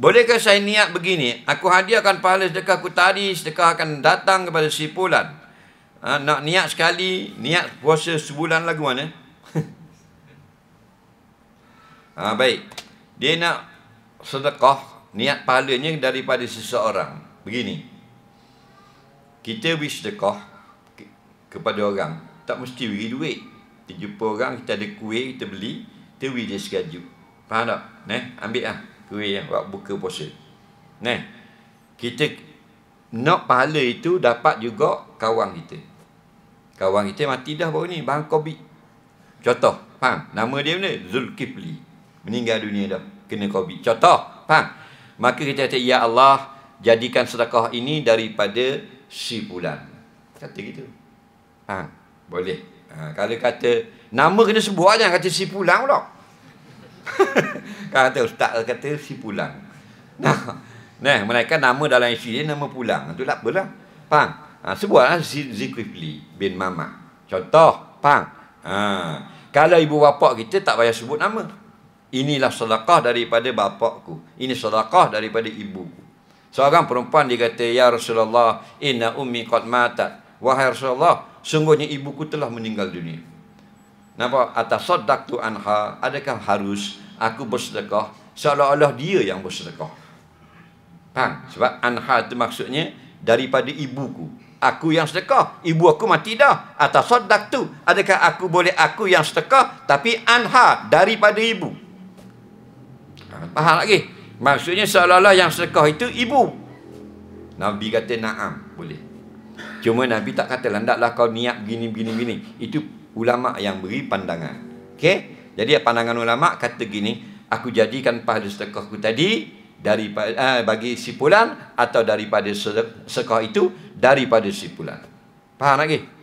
Bolehkah saya niat begini? Aku hadiahkan pahala sedekah aku tadi. Sedekah akan datang kepada si Polan. Ha, nak niat sekali. Niat puasa sebulan lagu mana? ha, baik. Dia nak sedekah niat pahalanya daripada seseorang. Begini. Kita beri sedekah kepada orang. Tak mesti beri duit. Kita jumpa orang, kita ada kuih, kita beli. Kita beri dia sekaju. Faham tak? Ne? Ambil lah. Ha? kuih yang buat buka puasa. Nah, kita nak pahala itu dapat juga kawan kita. Kawan kita mati dah baru ni, bang kobi. Contoh, faham? Nama dia mana? Zulkifli. Meninggal dunia dah, kena kobi. Contoh, faham? Maka kita kata, Ya Allah, jadikan sedekah ini daripada si bulan. Kata gitu. Faham? Boleh. Ha, kalau kata, nama kena sebut aja, kata si pulang pula. kata ustaz kata si pulang. Nah, nah mereka nama dalam isteri dia nama pulang. Itu tak apalah. Pang. Ha, sebutlah ha, Zikrifli bin Mama. Contoh, pang. Ha, kalau ibu bapa kita tak payah sebut nama. Inilah sedekah daripada bapakku. Ini sedekah daripada ibuku. Seorang perempuan dia kata, "Ya Rasulullah, inna ummi qad matat." Wahai Rasulullah, sungguhnya ibuku telah meninggal dunia. Nampak atas sadaqtu anha, adakah harus aku bersedekah seolah-olah dia yang bersedekah. Faham? Sebab anha itu maksudnya daripada ibuku. Aku yang sedekah. Ibu aku mati dah. Atas sodak tu. Adakah aku boleh aku yang sedekah tapi anha daripada ibu. Ha, faham lagi? Maksudnya seolah-olah yang sedekah itu ibu. Nabi kata na'am. Boleh. Cuma Nabi tak kata lah. kau niat gini, gini, gini. Itu ulama' yang beri pandangan. Okay? Jadi pandangan ulama kata gini, aku jadikan pahala sedekahku tadi dari eh, bagi sipulan atau daripada sedekah itu daripada sipulan. Faham lagi?